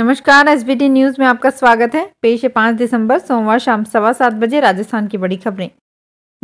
नमस्कार S news में आपका स्वागत है पेश है पाँच दिसंबर सोमवार शाम सवा सात बजे राजस्थान की बड़ी खबरें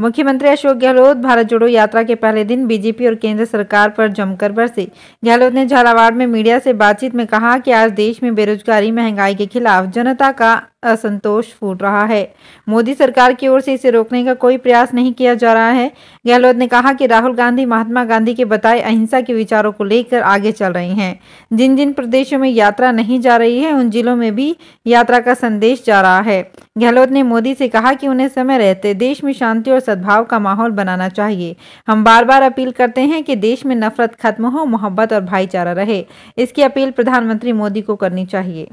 मुख्यमंत्री अशोक गहलोत भारत जोड़ो यात्रा के पहले दिन बीजेपी और केंद्र सरकार पर जमकर बरसे गहलोत ने झालावाड़ में मीडिया से बातचीत में कहा कि आज देश में बेरोजगारी महंगाई के खिलाफ जनता का असंतोष फूट रहा है मोदी सरकार की ओर से इसे रोकने का कोई प्रयास नहीं किया जा रहा है गहलोत ने कहा कि राहुल गांधी महात्मा गांधी के बताए अहिंसा के विचारों को लेकर आगे चल रहे हैं जिन जिन प्रदेशों में यात्रा नहीं जा रही है उन जिलों में भी यात्रा का संदेश जा रहा है गहलोत ने मोदी से कहा कि उन्हें समय रहते देश में शांति और सद्भाव का माहौल बनाना चाहिए हम बार बार अपील करते हैं कि देश में नफरत खत्म हो मोहब्बत और भाईचारा रहे इसकी अपील प्रधानमंत्री मोदी को करनी चाहिए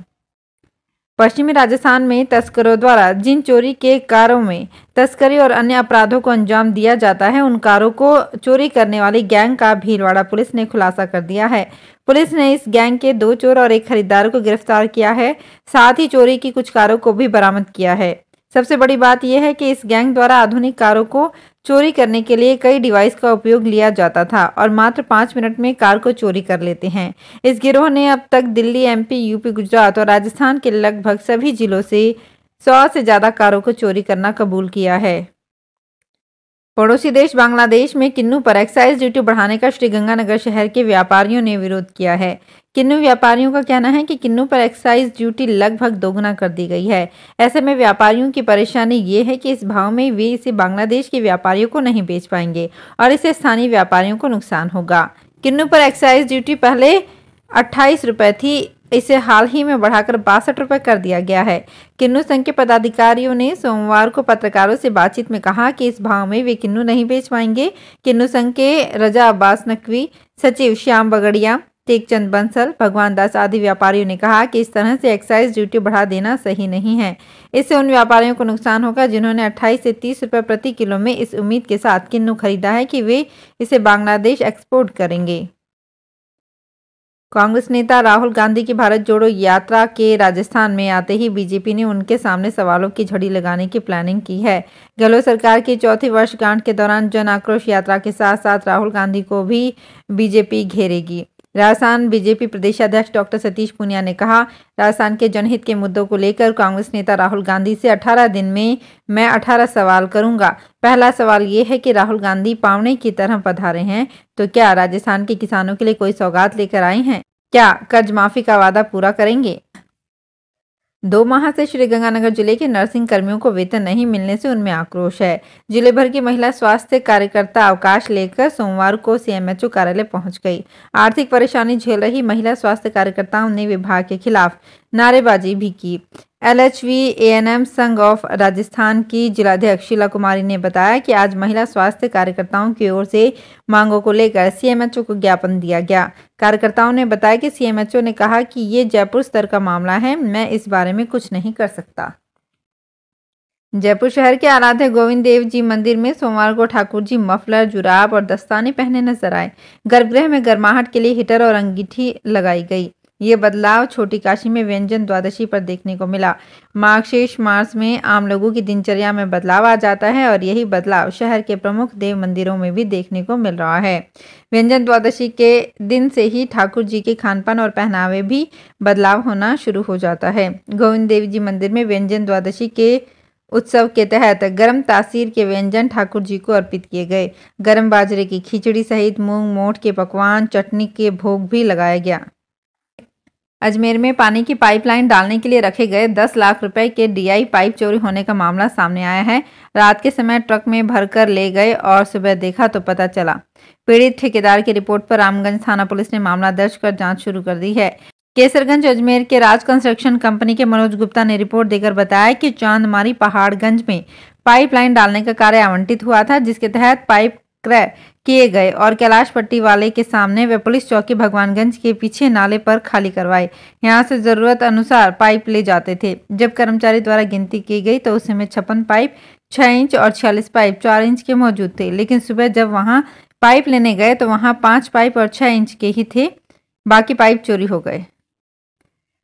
पश्चिमी राजस्थान में तस्करों द्वारा जिन चोरी के कारों में तस्करी और अन्य अपराधों को अंजाम दिया जाता है उन कारों को चोरी करने वाली गैंग का भीलवाड़ा पुलिस ने खुलासा कर दिया है पुलिस ने इस गैंग के दो चोर और एक खरीदार को गिरफ्तार किया है साथ ही चोरी की कुछ कारों को भी बरामद किया है सबसे बड़ी बात यह है कि इस गैंग द्वारा आधुनिक कारों को चोरी करने के लिए कई डिवाइस का उपयोग लिया जाता था और मात्र पाँच मिनट में कार को चोरी कर लेते हैं इस गिरोह ने अब तक दिल्ली एमपी यूपी गुजरात और राजस्थान के लगभग सभी जिलों से सौ से ज़्यादा कारों को चोरी करना कबूल किया है पड़ोसी देश बांग्लादेश में किन्नू पर एक्साइज ड्यूटी बढ़ाने का श्रीगंगानगर शहर के व्यापारियों ने विरोध किया है किन्नू व्यापारियों का कहना है कि किन्नू पर एक्साइज ड्यूटी लगभग दोगुना कर दी गई है ऐसे में व्यापारियों की परेशानी ये है कि इस भाव में वे इसे बांग्लादेश के व्यापारियों को नहीं बेच पाएंगे और इससे स्थानीय व्यापारियों को नुकसान होगा किन्नू पर एक्साइज ड्यूटी पहले अट्ठाईस रुपये थी इसे हाल ही में बढ़ाकर बासठ रुपये कर दिया गया है किन्नू संघ के पदाधिकारियों ने सोमवार को पत्रकारों से बातचीत में कहा कि इस भाव में वे किन्नू नहीं बेच पाएंगे किन्नू संघ के रजा अब्बास नकवी सचिव श्याम बगड़िया टेकचंद बंसल भगवान दास आदि व्यापारियों ने कहा कि इस तरह से एक्साइज ड्यूटी बढ़ा देना सही नहीं है इससे उन व्यापारियों को नुकसान होगा जिन्होंने 28 से 30 रुपए प्रति किलो में इस उम्मीद के साथ किन्नु खरीदा है कि वे इसे बांग्लादेश एक्सपोर्ट करेंगे कांग्रेस नेता राहुल गांधी की भारत जोड़ो यात्रा के राजस्थान में आते ही बीजेपी ने उनके सामने सवालों की झड़ी लगाने की प्लानिंग की है गहलोत सरकार की चौथी वर्षगांठ के दौरान जन आक्रोश यात्रा के साथ साथ राहुल गांधी को भी बीजेपी घेरेगी राजस्थान बीजेपी प्रदेश अध्यक्ष डॉक्टर सतीश पुनिया ने कहा राजस्थान के जनहित के मुद्दों को लेकर कांग्रेस नेता राहुल गांधी से 18 दिन में मैं 18 सवाल करूंगा पहला सवाल ये है कि राहुल गांधी पावने की तरह पधारे हैं तो क्या राजस्थान के किसानों के लिए कोई सौगात लेकर आए हैं क्या कर्ज माफी का वादा पूरा करेंगे दो माह से श्रीगंगानगर जिले के नर्सिंग कर्मियों को वेतन नहीं मिलने से उनमें आक्रोश है जिले भर की महिला स्वास्थ्य कार्यकर्ता अवकाश लेकर सोमवार को सीएमएचओ कार्यालय पहुंच गई आर्थिक परेशानी झेल रही महिला स्वास्थ्य कार्यकर्ताओं ने विभाग के खिलाफ नारेबाजी भी की L H V A N M संघ ऑफ राजस्थान की जिलाध्यक्ष शीला कुमारी ने बताया कि आज महिला स्वास्थ्य कार्यकर्ताओं की ओर से मांगों को लेकर सीएमएचओ को ज्ञापन दिया गया कार्यकर्ताओं ने बताया कि सीएमएचओ ने कहा कि ये जयपुर स्तर का मामला है मैं इस बारे में कुछ नहीं कर सकता जयपुर शहर के आराध्य गोविंद देव जी मंदिर में सोमवार को ठाकुर जी मफलर जुराब और दस्ताने पहने नजर आए गर्भगृह में गर्माहट के लिए हीटर और अंगीठी लगाई गई ये बदलाव छोटी काशी में व्यंजन द्वादशी पर देखने को मिला मार्गशीर्ष मार्च में आम लोगों की दिनचर्या में बदलाव आ जाता है और यही बदलाव शहर के प्रमुख देव मंदिरों में भी देखने को मिल रहा है व्यंजन द्वादशी के दिन से ही ठाकुर जी के खानपान और पहनावे भी बदलाव होना शुरू हो जाता है गोविंद देव जी मंदिर में व्यंजन द्वादशी के उत्सव के तहत गर्म तासीर के व्यंजन ठाकुर जी को अर्पित किए गए गर्म बाजरे की खिचड़ी सहित मूंग मोठ के पकवान चटनी के भोग भी लगाया गया अजमेर में पानी की पाइपलाइन डालने के लिए रखे गए 10 लाख रुपए के डीआई पाइप चोरी होने का मामला सामने आया है रात के समय ट्रक में भरकर ले गए और सुबह देखा तो पता चला पीड़ित ठेकेदार की रिपोर्ट पर रामगंज थाना पुलिस ने मामला दर्ज कर जांच शुरू कर दी है केसरगंज अजमेर के राज कंस्ट्रक्शन कंपनी के मनोज गुप्ता ने रिपोर्ट देकर बताया कि चांदमारी पहाड़गंज में पाइपलाइन डालने का कार्य आवंटित हुआ था जिसके तहत पाइप क्रय किए गए और कैलाश पट्टी वाले के सामने वे पुलिस चौकी भगवानगंज के पीछे नाले पर खाली करवाए यहाँ से जरूरत अनुसार पाइप ले जाते थे जब कर्मचारी द्वारा गिनती की गई तो उस समय छप्पन पाइप छः इंच और छियालीस पाइप चार इंच के मौजूद थे लेकिन सुबह जब वहाँ पाइप लेने गए तो वहाँ पाँच पाइप और छः इंच के ही थे बाकी पाइप चोरी हो गए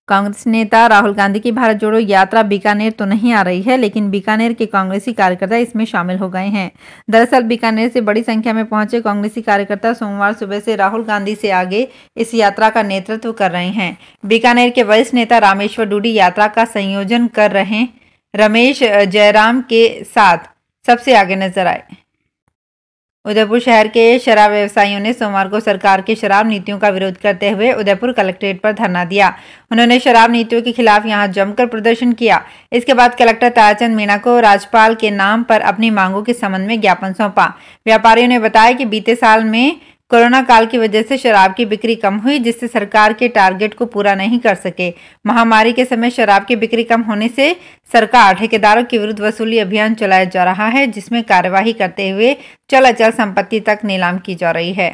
कांग्रेस नेता राहुल गांधी की भारत जोड़ो यात्रा बीकानेर तो नहीं आ रही है लेकिन बीकानेर के कांग्रेसी कार्यकर्ता इसमें शामिल हो गए हैं दरअसल बीकानेर से बड़ी संख्या में पहुंचे कांग्रेसी कार्यकर्ता सोमवार सुबह से राहुल गांधी से आगे इस यात्रा का नेतृत्व कर रहे हैं बीकानेर के वरिष्ठ नेता रामेश्वर डूडी यात्रा का संयोजन कर रहे रमेश जयराम के साथ सबसे आगे नजर आए उदयपुर शहर के शराब व्यवसायियों ने सोमवार को सरकार की शराब नीतियों का विरोध करते हुए उदयपुर कलेक्ट्रेट पर धरना दिया उन्होंने शराब नीतियों के खिलाफ यहां जमकर प्रदर्शन किया इसके बाद कलेक्टर ताराचंद मीणा को राज्यपाल के नाम पर अपनी मांगों के संबंध में ज्ञापन सौंपा व्यापारियों ने बताया कि बीते साल में कोरोना काल की वजह से शराब की बिक्री कम हुई जिससे सरकार के टारगेट को पूरा नहीं कर सके महामारी के समय शराब की बिक्री कम होने से सरकार ठेकेदारों के विरुद्ध वसूली अभियान चलाया जा रहा है जिसमें कार्यवाही करते हुए चल अचल संपत्ति तक नीलाम की जा रही है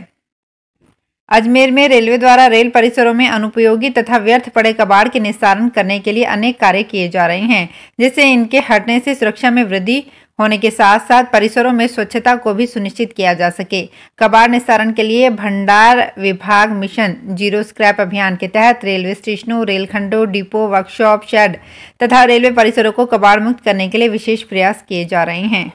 अजमेर में रेलवे द्वारा रेल परिसरों में अनुपयोगी तथा व्यर्थ पड़े कबाड़ के निस्तारण करने के लिए अनेक कार्य किए जा रहे हैं जिससे इनके हटने से सुरक्षा में वृद्धि होने के साथ साथ परिसरों में स्वच्छता को भी सुनिश्चित किया जा सके कबाड़ निस्तारण के लिए भंडार विभाग मिशन जीरो स्क्रैप अभियान के तहत रेलवे स्टेशनों रेलखंडों डिपो वर्कशॉप शेड तथा रेलवे परिसरों को कबाड़ मुक्त करने के लिए विशेष प्रयास किए जा रहे हैं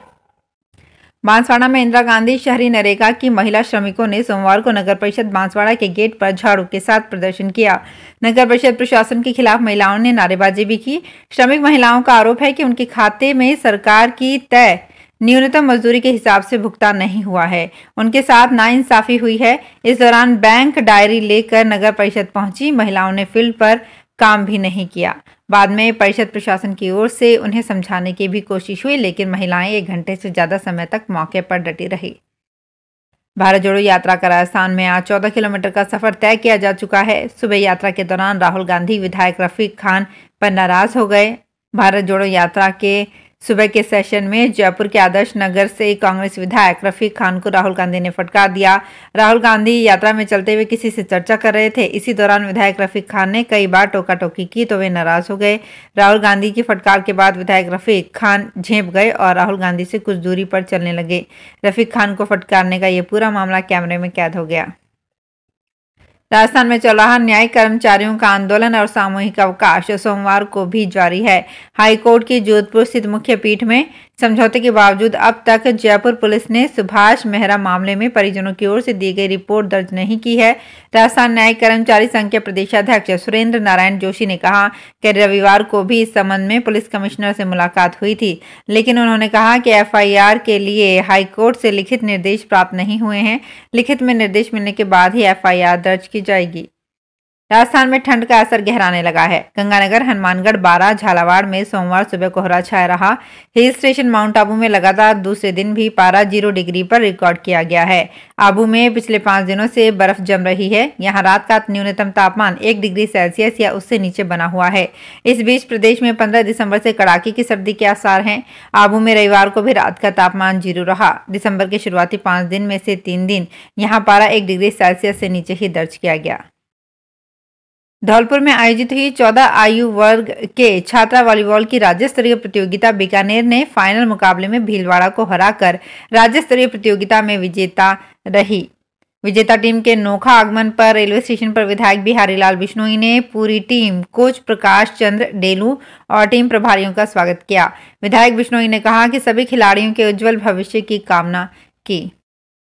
बांसवाड़ा में इंदिरा गांधी शहरी नरेगा की महिला श्रमिकों ने सोमवार को नगर परिषद बांसवाड़ा के गेट पर झाड़ू के साथ प्रदर्शन किया नगर परिषद प्रशासन के खिलाफ महिलाओं ने नारेबाजी भी की श्रमिक महिलाओं का आरोप है कि उनके खाते में सरकार की तय न्यूनतम मजदूरी के हिसाब से भुगतान नहीं हुआ है उनके साथ नाइंसाफी हुई है इस दौरान बैंक डायरी लेकर नगर परिषद पहुंची महिलाओं ने फील्ड पर काम भी नहीं किया बाद में परिषद प्रशासन की ओर से उन्हें समझाने की भी कोशिश हुई लेकिन महिलाएं एक घंटे से ज़्यादा समय तक मौके पर डटी रही भारत जोड़ो यात्रा का राजस्थान में आज 14 किलोमीटर का सफर तय किया जा चुका है सुबह यात्रा के दौरान राहुल गांधी विधायक रफीक खान पर नाराज हो गए भारत जोड़ो यात्रा के सुबह के सेशन में जयपुर के आदर्श नगर से कांग्रेस विधायक रफीक खान को राहुल गांधी ने फटकार दिया राहुल गांधी यात्रा में चलते हुए किसी से चर्चा कर रहे थे इसी दौरान विधायक रफीक खान ने कई बार टोका टोकी की तो वे नाराज हो गए राहुल गांधी की फटकार के बाद विधायक रफीक खान झेप गए और राहुल गांधी से कुछ दूरी पर चलने लगे रफीक खान को फटकारने का ये पूरा मामला कैमरे में कैद हो गया राजस्थान में चल रहा न्यायिक कर्मचारियों का आंदोलन और सामूहिक अवकाश सोमवार को भी जारी है हाईकोर्ट की जोधपुर स्थित मुख्य पीठ में समझौते के बावजूद अब तक जयपुर पुलिस ने सुभाष मेहरा मामले में परिजनों की ओर से दी गई रिपोर्ट दर्ज नहीं की है राजस्थान न्यायिक कर्मचारी संघ के प्रदेशाध्यक्ष सुरेंद्र नारायण जोशी ने कहा कि रविवार को भी इस संबंध में पुलिस कमिश्नर से मुलाकात हुई थी लेकिन उन्होंने कहा कि एफआईआर के लिए हाईकोर्ट से लिखित निर्देश प्राप्त नहीं हुए हैं लिखित में निर्देश मिलने के बाद ही एफ दर्ज की जाएगी राजस्थान में ठंड का असर गहराने लगा है गंगानगर हनुमानगढ़ बारा झालावाड़ में सोमवार सुबह कोहरा छाया रहा हिल स्टेशन माउंट आबू में लगातार दूसरे दिन भी पारा जीरो डिग्री पर रिकॉर्ड किया गया है आबू में पिछले पांच दिनों से बर्फ जम रही है यहाँ रात का न्यूनतम तापमान एक डिग्री सेल्सियस या उससे नीचे बना हुआ है इस बीच प्रदेश में पंद्रह दिसंबर से कड़ाके की सर्दी के आसार है आबू में रविवार को भी रात का तापमान जीरो रहा दिसंबर के शुरुआती पांच दिन में से तीन दिन यहाँ पारा एक डिग्री सेल्सियस से नीचे ही दर्ज किया गया धौलपुर में आयोजित हुई चौदह आयु वर्ग के छात्रा वॉलीबॉल की राज्य स्तरीय प्रतियोगिता बीकानेर ने फाइनल मुकाबले में भीलवाड़ा को हराकर राज्य स्तरीय प्रतियोगिता में विजेता रही विजेता टीम के नोखा आगमन पर रेलवे स्टेशन पर विधायक बिहारीलाल बिश्नोई ने पूरी टीम कोच प्रकाश चंद्र डेलू और टीम प्रभारियों का स्वागत किया विधायक बिश्नोई ने कहा कि सभी खिलाड़ियों के उज्जवल भविष्य की कामना की